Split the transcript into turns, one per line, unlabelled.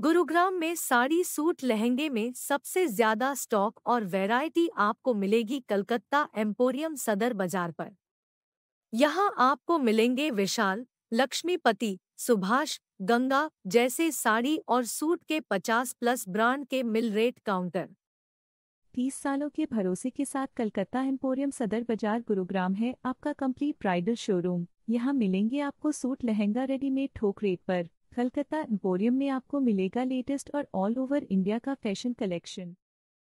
गुरुग्राम में साड़ी सूट लहंगे में सबसे ज्यादा स्टॉक और वैरायटी आपको मिलेगी कलकत्ता एम्पोरियम सदर बाजार पर यहाँ आपको मिलेंगे विशाल लक्ष्मीपति सुभाष गंगा जैसे साड़ी और सूट के 50 प्लस ब्रांड के मिल रेट काउंटर
तीस सालों के भरोसे के साथ कलकत्ता एम्पोरियम सदर बाजार गुरुग्राम है आपका कंप्लीट ब्राइडल शोरूम यहाँ मिलेंगे आपको सूट लहंगा रेडीमेड थोक रेट पर कलकत्ता एम्पोरियम में आपको मिलेगा लेटेस्ट और ऑल ओवर इंडिया का फैशन कलेक्शन